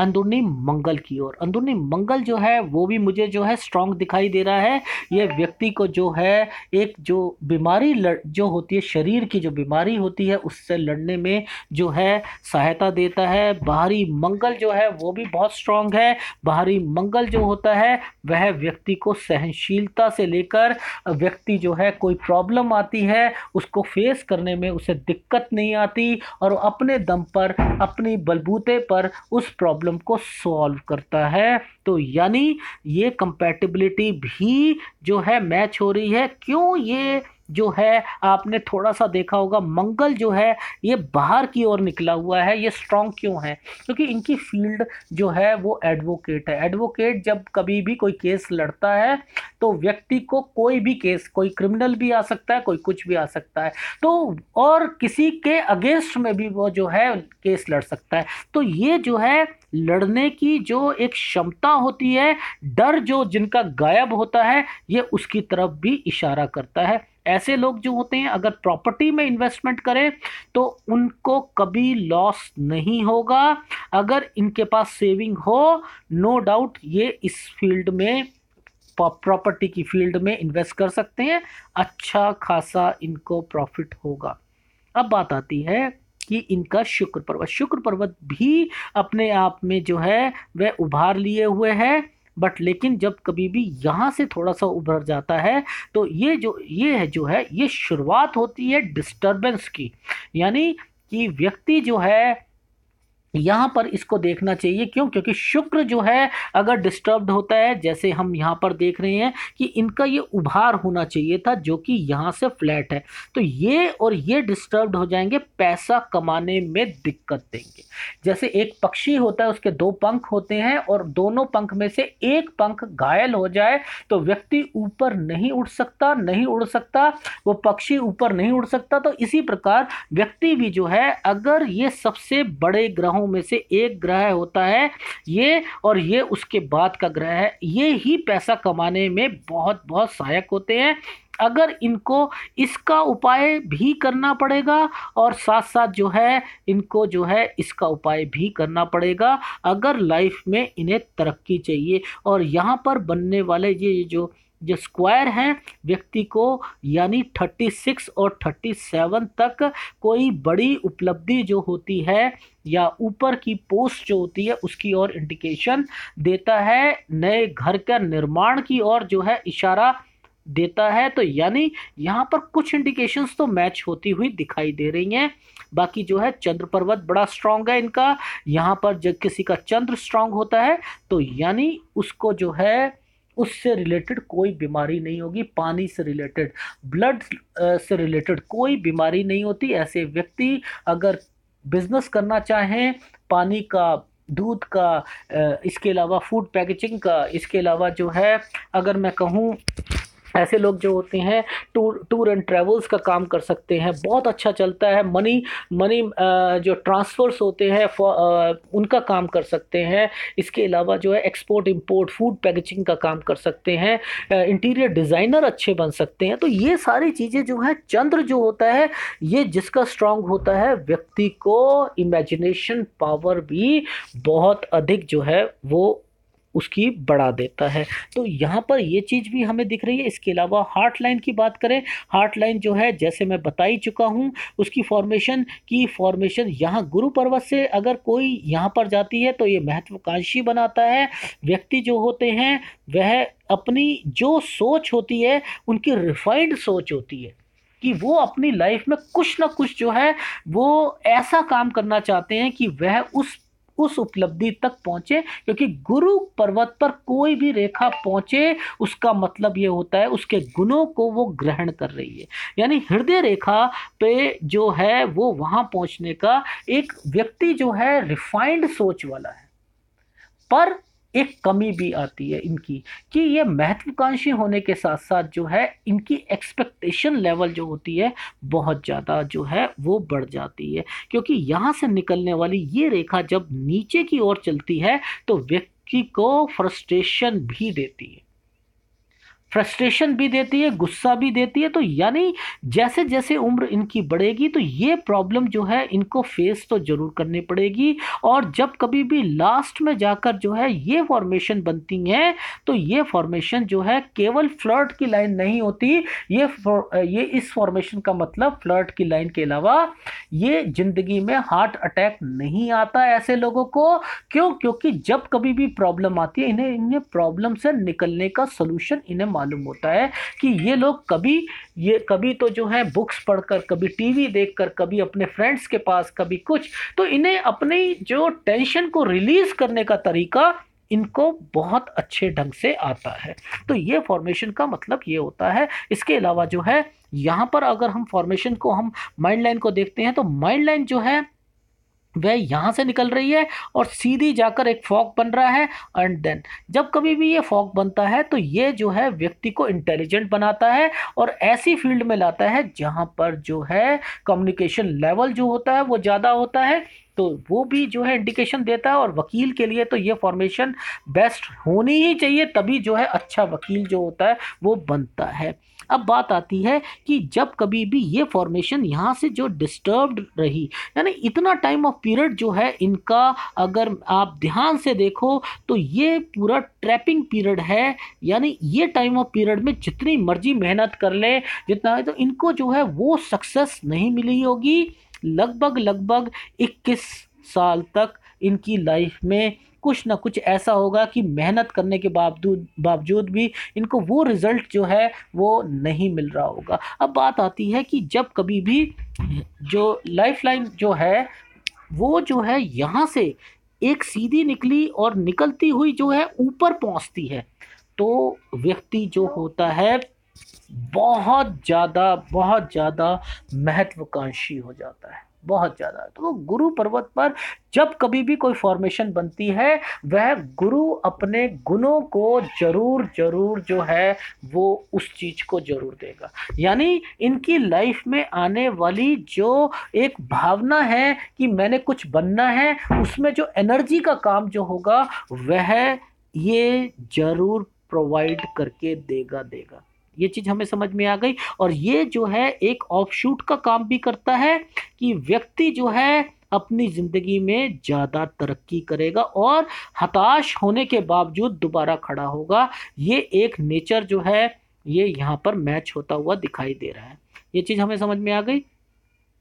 अंदरूनी मंगल की ओर अंदरूनी मंगल जो है वो भी मुझे जो है स्ट्रांग दिखाई दे रहा है ये व्यक्ति को जो है एक जो बीमारी लड़ जो होती है शरीर की जो बीमारी होती है उससे लड़ने में जो है सहायता देता है बाहरी मंगल जो है वो भी बहुत स्ट्रांग है बाहरी मंगल जो होता है वह व्यक्ति को सहनशीलता से लेकर व्यक्ति जो है कोई प्रॉब्लम आती है उसको फेस करने में उसे दिक्कत नहीं आती और अपने दम पर अपनी बलबूते पर उस प्रॉब्लम प्रॉब्लम को सॉल्व करता है तो यानी ये कंपेटिबिलिटी भी जो है मैच हो रही है क्यों ये जो है आपने थोड़ा सा देखा होगा मंगल जो है ये बाहर की ओर निकला हुआ है ये स्ट्रांग क्यों है क्योंकि इनकी फील्ड जो है वो एडवोकेट है एडवोकेट जब कभी भी कोई केस लड़ता है तो व्यक्ति को कोई भी केस कोई क्रिमिनल भी आ सकता है कोई कुछ भी आ सकता है तो और किसी के अगेंस्ट में भी वो जो है केस लड़ सकता है तो ये जो है लड़ने की जो एक क्षमता होती है डर जो जिनका गायब होता है ये उसकी तरफ भी इशारा करता है ऐसे लोग जो होते हैं अगर प्रॉपर्टी में इन्वेस्टमेंट करें तो उनको कभी लॉस नहीं होगा अगर इनके पास सेविंग हो नो डाउट ये इस फील्ड में प्रॉपर्टी की फील्ड में इन्वेस्ट कर सकते हैं अच्छा खासा इनको प्रॉफिट होगा अब बात आती है कि इनका शुक्र पर्वत शुक्र पर्वत भी अपने आप में जो है वह उभार लिए हुए हैं बट लेकिन जब कभी भी यहाँ से थोड़ा सा उभर जाता है तो ये जो ये है जो है ये शुरुआत होती है डिस्टर्बेंस की यानी कि व्यक्ति जो है यहाँ पर इसको देखना चाहिए क्यों क्योंकि शुक्र जो है अगर डिस्टर्ब्ड होता है जैसे हम यहाँ पर देख रहे हैं कि इनका ये उभार होना चाहिए था जो कि यहाँ से फ्लैट है तो ये और ये डिस्टर्ब्ड हो जाएंगे पैसा कमाने में दिक्कत देंगे जैसे एक पक्षी होता है उसके दो पंख होते हैं और दोनों पंख में से एक पंख घायल हो जाए तो व्यक्ति ऊपर नहीं उड़ सकता नहीं उड़ सकता वो पक्षी ऊपर नहीं उड़ सकता तो इसी प्रकार व्यक्ति भी जो है अगर ये सबसे बड़े ग्रहों ग्रहों में से एक ग्रह होता है ये और ये उसके बाद का ग्रह है ये ही पैसा कमाने में बहुत बहुत सहायक होते हैं अगर इनको इसका उपाय भी करना पड़ेगा और साथ साथ जो है इनको जो है इसका उपाय भी करना पड़ेगा अगर लाइफ में इन्हें तरक्की चाहिए और यहाँ पर बनने वाले ये जो जो स्क्वायर हैं व्यक्ति को यानी सिक्स और थर्टी सेवन तक कोई बड़ी उपलब्धि जो होती है या ऊपर की पोस्ट जो होती है उसकी ओर इंडिकेशन देता है नए घर का निर्माण की ओर जो है इशारा देता है तो यानी यहाँ पर कुछ इंडिकेशंस तो मैच होती हुई दिखाई दे रही हैं बाकी जो है चंद्र पर्वत बड़ा स्ट्रांग है इनका यहाँ पर जब किसी का चंद्र स्ट्रांग होता है तो यानी उसको जो है उससे रिलेटेड कोई बीमारी नहीं होगी पानी से रिलेटेड ब्लड से रिलेटेड कोई बीमारी नहीं होती ऐसे व्यक्ति अगर बिजनेस करना चाहें पानी का दूध का इसके अलावा फूड पैकेजिंग का इसके अलावा जो है अगर मैं कहूँ ऐसे लोग जो होते हैं टूर टूर एंड ट्रेवल्स का काम कर सकते हैं बहुत अच्छा चलता है मनी मनी जो ट्रांसफ़र्स होते हैं उनका काम कर सकते हैं इसके अलावा जो है एक्सपोर्ट इंपोर्ट फूड पैकेजिंग का काम कर सकते हैं इंटीरियर डिज़ाइनर अच्छे बन सकते हैं तो ये सारी चीज़ें जो हैं चंद्र जो होता है ये जिसका स्ट्रांग होता है व्यक्ति को इमेजिनेशन पावर भी बहुत अधिक जो है वो उसकी बढ़ा देता है तो यहाँ पर ये चीज़ भी हमें दिख रही है इसके अलावा हार्ट लाइन की बात करें हार्ट लाइन जो है जैसे मैं बता ही चुका हूँ उसकी फॉर्मेशन की फॉर्मेशन यहाँ गुरु पर्वत से अगर कोई यहाँ पर जाती है तो ये महत्वाकांक्षी बनाता है व्यक्ति जो होते हैं वह अपनी जो सोच होती है उनकी रिफाइंड सोच होती है कि वो अपनी लाइफ में कुछ ना कुछ जो है वो ऐसा काम करना चाहते हैं कि वह उस उस उपलब्धि तक पहुँचे क्योंकि गुरु पर्वत पर कोई भी रेखा पहुँचे उसका मतलब ये होता है उसके गुणों को वो ग्रहण कर रही है यानी हृदय रेखा पे जो है वो वहाँ पहुँचने का एक व्यक्ति जो है रिफाइंड सोच वाला है पर एक कमी भी आती है इनकी कि ये महत्वाकांक्षी होने के साथ साथ जो है इनकी एक्सपेक्टेशन लेवल जो होती है बहुत ज़्यादा जो है वो बढ़ जाती है क्योंकि यहाँ से निकलने वाली ये रेखा जब नीचे की ओर चलती है तो व्यक्ति को फ्रस्ट्रेशन भी देती है फ्रस्ट्रेशन भी देती है गुस्सा भी देती है तो यानी जैसे जैसे उम्र इनकी बढ़ेगी तो ये प्रॉब्लम जो है इनको फेस तो ज़रूर करनी पड़ेगी और जब कभी भी लास्ट में जाकर जो है ये फॉर्मेशन बनती हैं तो ये फॉर्मेशन जो है केवल फ्लर्ट की लाइन नहीं होती ये ये इस फॉर्मेशन का मतलब फ्लर्ट की लाइन के अलावा ये ज़िंदगी में हार्ट अटैक नहीं आता ऐसे लोगों को क्यों क्योंकि जब कभी भी प्रॉब्लम आती है इन्हें इन्हें प्रॉब्लम से निकलने का सोल्यूशन इन्हें मालूम होता है कि ये लोग कभी ये कभी तो जो है बुक्स पढ़कर कभी टीवी देखकर कभी अपने फ्रेंड्स के पास कभी कुछ तो इन्हें अपनी जो टेंशन को रिलीज़ करने का तरीका इनको बहुत अच्छे ढंग से आता है तो ये फॉर्मेशन का मतलब ये होता है इसके अलावा जो है यहाँ पर अगर हम फॉर्मेशन को हम माइंड लाइन को देखते हैं तो माइंड लाइन जो है वह यहाँ से निकल रही है और सीधी जाकर एक फॉक बन रहा है एंड देन जब कभी भी ये फॉक बनता है तो ये जो है व्यक्ति को इंटेलिजेंट बनाता है और ऐसी फील्ड में लाता है जहाँ पर जो है कम्युनिकेशन लेवल जो होता है वो ज़्यादा होता है तो वो भी जो है इंडिकेशन देता है और वकील के लिए तो ये फॉर्मेशन बेस्ट होनी ही चाहिए तभी जो है अच्छा वकील जो होता है वो बनता है अब बात आती है कि जब कभी भी ये फॉर्मेशन यहाँ से जो डिस्टर्ब्ड रही यानी इतना टाइम ऑफ पीरियड जो है इनका अगर आप ध्यान से देखो तो ये पूरा ट्रैपिंग पीरियड है यानी ये टाइम ऑफ पीरियड में जितनी मर्जी मेहनत कर ले जितना तो इनको जो है वो सक्सेस नहीं मिली होगी लगभग लगभग 21 साल तक इनकी लाइफ में कुछ ना कुछ ऐसा होगा कि मेहनत करने के बावजूद बावजूद भी इनको वो रिज़ल्ट जो है वो नहीं मिल रहा होगा अब बात आती है कि जब कभी भी जो लाइफ लाइन जो है वो जो है यहाँ से एक सीधी निकली और निकलती हुई जो है ऊपर पहुँचती है तो व्यक्ति जो होता है बहुत ज़्यादा बहुत ज़्यादा महत्वाकांक्षी हो जाता है बहुत ज़्यादा तो गुरु पर्वत पर जब कभी भी कोई फॉर्मेशन बनती है वह गुरु अपने गुणों को जरूर जरूर जो है वो उस चीज़ को जरूर देगा यानी इनकी लाइफ में आने वाली जो एक भावना है कि मैंने कुछ बनना है उसमें जो एनर्जी का काम जो होगा वह ये ज़रूर प्रोवाइड करके देगा देगा ये चीज़ हमें समझ में आ गई और ये जो है एक ऑफशूट का काम भी करता है कि व्यक्ति जो है अपनी ज़िंदगी में ज़्यादा तरक्की करेगा और हताश होने के बावजूद दोबारा खड़ा होगा ये एक नेचर जो है ये यहाँ पर मैच होता हुआ दिखाई दे रहा है ये चीज़ हमें समझ में आ गई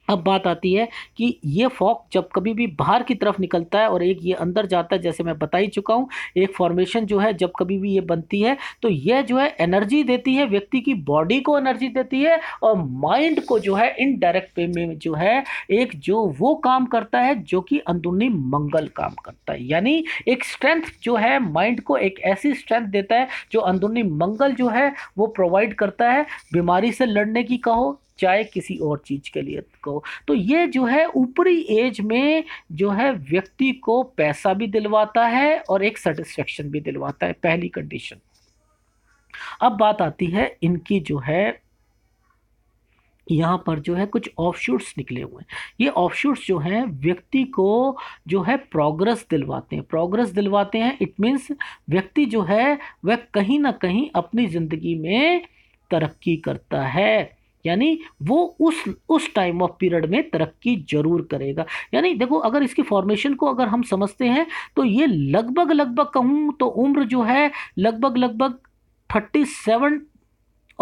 अब बात आती है कि ये फॉक जब कभी भी बाहर की तरफ निकलता है और एक ये अंदर जाता है जैसे मैं बता ही चुका हूँ एक फॉर्मेशन जो है जब कभी भी ये बनती है तो यह जो है एनर्जी देती है व्यक्ति की बॉडी को एनर्जी देती है और माइंड को जो है इनडायरेक्ट वे में जो है एक जो वो काम करता है जो कि अंदरूनी मंगल काम करता है यानी एक स्ट्रेंथ जो है माइंड को एक ऐसी स्ट्रेंथ देता है जो अंदरूनी मंगल जो है वो प्रोवाइड करता है बीमारी से लड़ने की कहो चाहे किसी और चीज़ के लिए को तो ये जो है ऊपरी एज में जो है व्यक्ति को पैसा भी दिलवाता है और एक सेटिस्फेक्शन भी दिलवाता है पहली कंडीशन अब बात आती है इनकी जो है यहाँ पर जो है कुछ ऑफशूट्स निकले हुए हैं ये ऑफशूट्स जो हैं व्यक्ति को जो है प्रोग्रेस दिलवाते हैं प्रोग्रेस दिलवाते हैं इट मीन्स व्यक्ति जो है वह कहीं ना कहीं अपनी ज़िंदगी में तरक्की करता है यानी वो उस उस टाइम ऑफ पीरियड में तरक्की जरूर करेगा यानी देखो अगर इसकी फॉर्मेशन को अगर हम समझते हैं तो ये लगभग लगभग कहूँ तो उम्र जो है लगभग लगभग थर्टी सेवन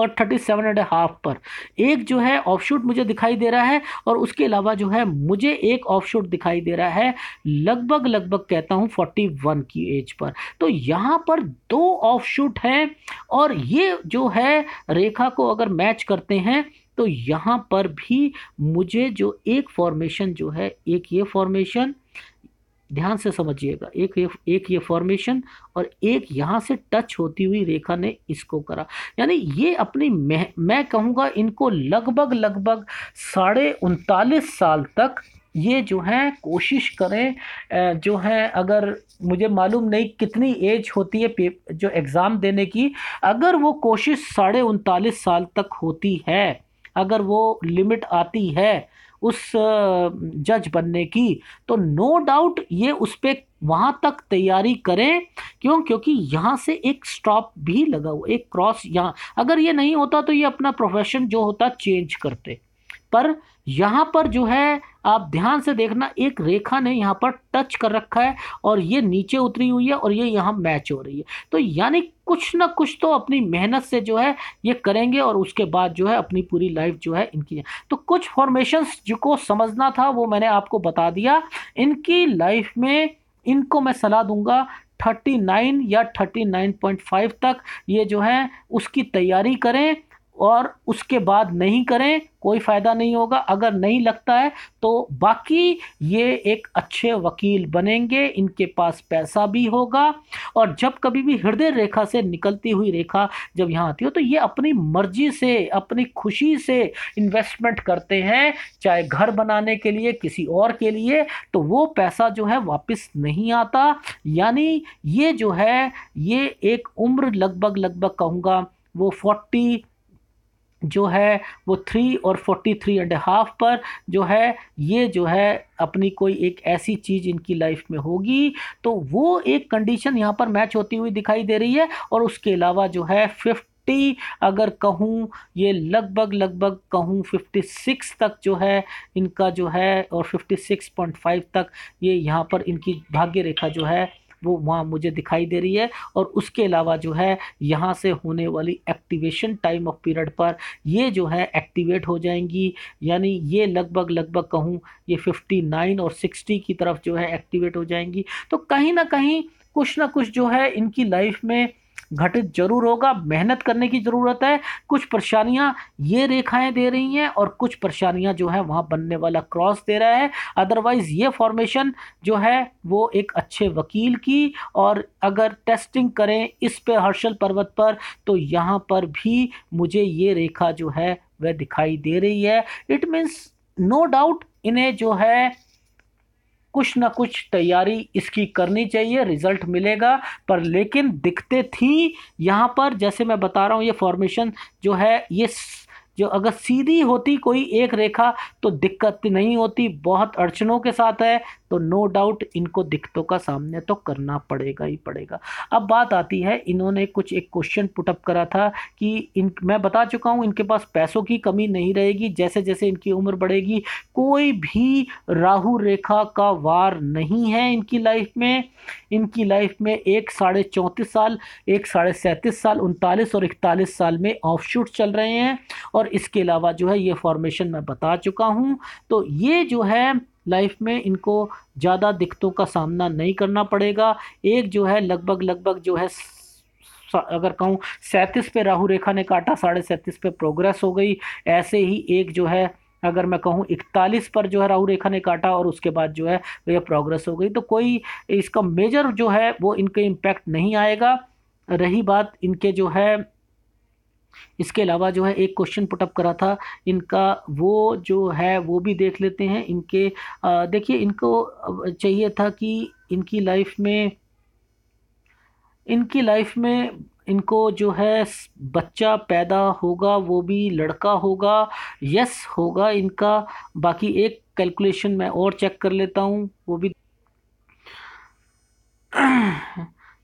और थर्टी सेवन एंड हाफ पर एक जो है ऑफ शूट मुझे दिखाई दे रहा है और उसके अलावा जो है मुझे एक ऑफ शूट दिखाई दे रहा है लगभग लगभग कहता हूँ फोर्टी वन की एज पर तो यहाँ पर दो ऑफ शूट हैं और ये जो है रेखा को अगर मैच करते हैं तो यहाँ पर भी मुझे जो एक फॉर्मेशन जो है एक ये फॉर्मेशन ध्यान से समझिएगा एक ये एक ये फॉर्मेशन और एक यहाँ से टच होती हुई रेखा ने इसको करा यानी ये अपनी मैं मैं कहूँगा इनको लगभग लगभग साढ़े उनतालीस साल तक ये जो है कोशिश करें जो है अगर मुझे मालूम नहीं कितनी एज होती है जो एग्ज़ाम देने की अगर वो कोशिश साढ़े उनतालीस साल तक होती है अगर वो लिमिट आती है उस जज बनने की तो नो डाउट ये उस पर वहाँ तक तैयारी करें क्यों क्योंकि यहाँ से एक स्टॉप भी लगा हुआ एक क्रॉस यहाँ अगर ये नहीं होता तो ये अपना प्रोफेशन जो होता चेंज करते पर यहाँ पर जो है आप ध्यान से देखना एक रेखा ने यहाँ पर टच कर रखा है और ये नीचे उतरी हुई है और ये यहाँ मैच हो रही है तो यानी कुछ ना कुछ तो अपनी मेहनत से जो है ये करेंगे और उसके बाद जो है अपनी पूरी लाइफ जो है इनकी तो कुछ फॉर्मेशन जिनको समझना था वो मैंने आपको बता दिया इनकी लाइफ में इनको मैं सलाह दूंगा 39 या 39.5 तक ये जो है उसकी तैयारी करें और उसके बाद नहीं करें कोई फ़ायदा नहीं होगा अगर नहीं लगता है तो बाकी ये एक अच्छे वकील बनेंगे इनके पास पैसा भी होगा और जब कभी भी हृदय रेखा से निकलती हुई रेखा जब यहाँ आती हो तो ये अपनी मर्जी से अपनी खुशी से इन्वेस्टमेंट करते हैं चाहे घर बनाने के लिए किसी और के लिए तो वो पैसा जो है वापस नहीं आता यानी ये जो है ये एक उम्र लगभग लगभग कहूँगा वो फोर्टी जो है वो थ्री और फोर्टी थ्री एंड हाफ पर जो है ये जो है अपनी कोई एक ऐसी चीज़ इनकी लाइफ में होगी तो वो एक कंडीशन यहाँ पर मैच होती हुई दिखाई दे रही है और उसके अलावा जो है फिफ्थ फिफ्टी अगर कहूँ ये लगभग लगभग कहूँ फिफ्टी सिक्स तक जो है इनका जो है और फिफ्टी सिक्स पॉइंट फाइव तक ये यहाँ पर इनकी भाग्य रेखा जो है वो वहाँ मुझे दिखाई दे रही है और उसके अलावा जो है यहाँ से होने वाली एक्टिवेशन टाइम ऑफ पीरियड पर ये जो है एक्टिवेट हो जाएंगी यानी ये लगभग लगभग कहूँ ये 59 और 60 की तरफ जो है एक्टिवेट हो जाएंगी तो कहीं ना कहीं कुछ ना कुछ जो है इनकी लाइफ में घटित जरूर होगा मेहनत करने की ज़रूरत है कुछ परेशानियाँ ये रेखाएं दे रही हैं और कुछ परेशानियाँ जो है वहाँ बनने वाला क्रॉस दे रहा है अदरवाइज़ ये फॉर्मेशन जो है वो एक अच्छे वकील की और अगर टेस्टिंग करें इस पे हर्षल पर्वत पर तो यहाँ पर भी मुझे ये रेखा जो है वह दिखाई दे रही है इट मीन्स नो डाउट इन्हें जो है कुछ ना कुछ तैयारी इसकी करनी चाहिए रिज़ल्ट मिलेगा पर लेकिन दिखते थी यहाँ पर जैसे मैं बता रहा हूँ ये फॉर्मेशन जो है ये जो अगर सीधी होती कोई एक रेखा तो दिक्कत नहीं होती बहुत अड़चनों के साथ है तो नो डाउट इनको दिक्कतों का सामना तो करना पड़ेगा ही पड़ेगा अब बात आती है इन्होंने कुछ एक क्वेश्चन पुटअप करा था कि इन मैं बता चुका हूँ इनके पास पैसों की कमी नहीं रहेगी जैसे जैसे इनकी उम्र बढ़ेगी कोई भी राहु रेखा का वार नहीं है इनकी लाइफ में इनकी लाइफ में एक साढ़े चौंतीस साल एक साढ़े सैंतीस साल उनतालीस और इकतालीस साल में ऑफ शूट चल रहे हैं और इसके अलावा जो है ये फॉर्मेशन मैं बता चुका हूँ तो ये जो है लाइफ में इनको ज़्यादा दिक्कतों का सामना नहीं करना पड़ेगा एक जो है लगभग लगभग जो है अगर कहूँ सैंतीस पे राहु रेखा ने काटा साढ़े सैंतीस पे प्रोग्रेस हो गई ऐसे ही एक जो है अगर मैं कहूँ इकतालीस पर जो है राहु रेखा ने काटा और उसके बाद जो है यह प्रोग्रेस हो गई तो कोई इसका मेजर जो है वो इनके इम्पैक्ट नहीं आएगा रही बात इनके जो है इसके अलावा जो है एक क्वेश्चन पुटअप करा था इनका वो जो है वो भी देख लेते हैं इनके देखिए इनको चाहिए था कि इनकी लाइफ में इनकी लाइफ में इनको जो है बच्चा पैदा होगा वो भी लड़का होगा यस होगा इनका बाकी एक कैलकुलेशन मैं और चेक कर लेता हूँ वो भी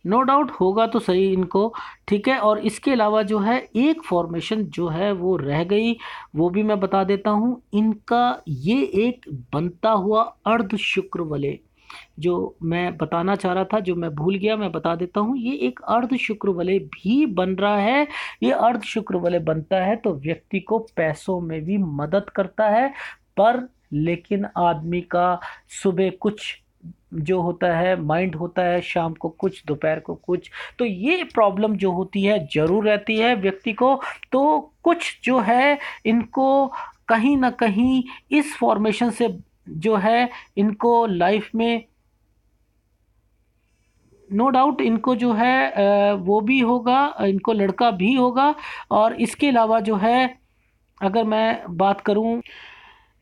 नो डाउट होगा तो सही इनको ठीक है और इसके अलावा जो है एक फॉर्मेशन जो है वो रह गई वो भी मैं बता देता हूँ इनका ये एक बनता हुआ अर्ध शुक्र वाले जो मैं बताना चाह रहा था जो मैं भूल गया मैं बता देता हूँ ये एक अर्ध शुक्र वाले भी बन रहा है ये अर्ध शुक्र वाले बनता है तो व्यक्ति को पैसों में भी मदद करता है पर लेकिन आदमी का सुबह कुछ जो होता है माइंड होता है शाम को कुछ दोपहर को कुछ तो ये प्रॉब्लम जो होती है ज़रूर रहती है व्यक्ति को तो कुछ जो है इनको कहीं ना कहीं इस फॉर्मेशन से जो है इनको लाइफ में नो no डाउट इनको जो है वो भी होगा इनको लड़का भी होगा और इसके अलावा जो है अगर मैं बात करूं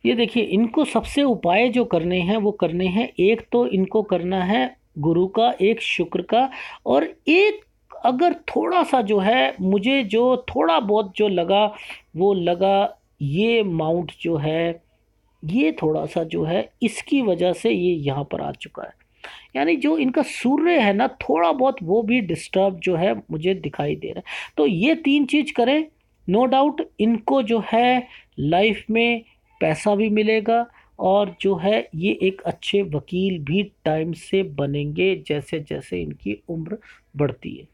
ये देखिए इनको सबसे उपाय जो करने हैं वो करने हैं एक तो इनको करना है गुरु का एक शुक्र का और एक अगर थोड़ा सा जो है मुझे जो थोड़ा बहुत जो लगा वो लगा ये माउंट जो है ये थोड़ा सा जो है इसकी वजह से ये यहाँ पर आ चुका है यानी जो इनका सूर्य है ना थोड़ा बहुत वो भी डिस्टर्ब जो है मुझे दिखाई दे रहा है तो ये तीन चीज़ करें नो no डाउट इनको जो है लाइफ में पैसा भी मिलेगा और जो है ये एक अच्छे वकील भी टाइम से बनेंगे जैसे जैसे इनकी उम्र बढ़ती है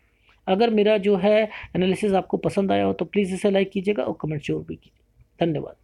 अगर मेरा जो है एनालिसिस आपको पसंद आया हो तो प्लीज़ इसे लाइक कीजिएगा और कमेंट जरूर भी कीजिए धन्यवाद